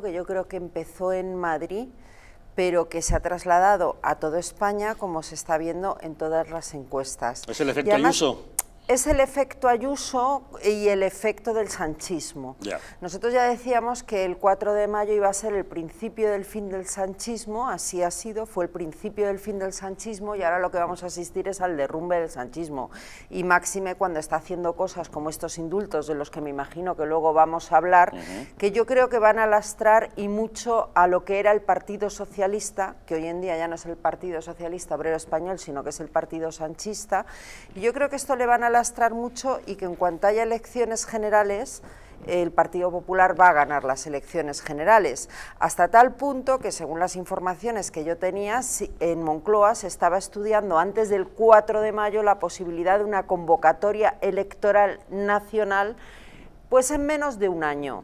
que yo creo que empezó en Madrid, pero que se ha trasladado a toda España, como se está viendo en todas las encuestas. ¿Es el efecto es el efecto Ayuso y el efecto del sanchismo. Nosotros ya decíamos que el 4 de mayo iba a ser el principio del fin del sanchismo, así ha sido, fue el principio del fin del sanchismo y ahora lo que vamos a asistir es al derrumbe del sanchismo. Y máxime cuando está haciendo cosas como estos indultos, de los que me imagino que luego vamos a hablar, que yo creo que van a lastrar y mucho a lo que era el Partido Socialista, que hoy en día ya no es el Partido Socialista Obrero Español, sino que es el Partido Sanchista. Y yo creo que esto le van a mucho y que en cuanto haya elecciones generales, el Partido Popular va a ganar las elecciones generales, hasta tal punto que, según las informaciones que yo tenía, en Moncloa se estaba estudiando antes del 4 de mayo la posibilidad de una convocatoria electoral nacional pues en menos de un año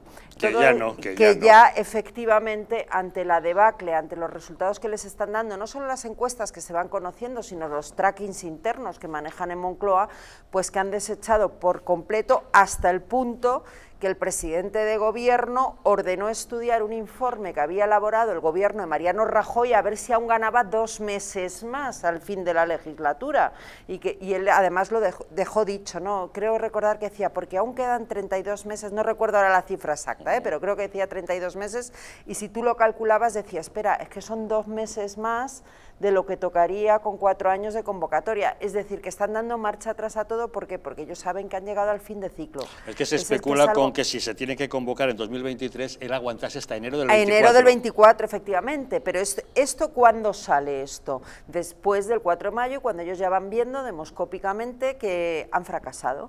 que ya que, ya, efectivamente ante la debacle, ante los resultados que les están dando, no solo las encuestas que se van conociendo, sino los trackings internos que manejan en Moncloa, pues que han desechado por completo hasta el punto que el presidente de gobierno ordenó estudiar un informe que había elaborado el gobierno de Mariano Rajoy a ver si aún ganaba dos meses más al fin de la legislatura. Y, que, él además lo dejó, dicho, ¿no? creo recordar que decía, porque aún quedan 32 meses, no recuerdo ahora la cifra exacta, ¿eh? pero creo que decía 32 meses, y si tú lo calculabas decía, espera, es que son dos meses más de lo que tocaría con cuatro años de convocatoria. Es decir, que están dando marcha atrás a todo, ¿por qué? Porque ellos saben que han llegado al fin de ciclo. Es que se especula con que si se tiene que convocar en 2023, él aguantase hasta enero del 24. enero del 24, efectivamente, pero esto, esto ¿cuándo sale esto? Después del 4 de mayo, cuando ellos ya van viendo demoscópicamente que han fracasado.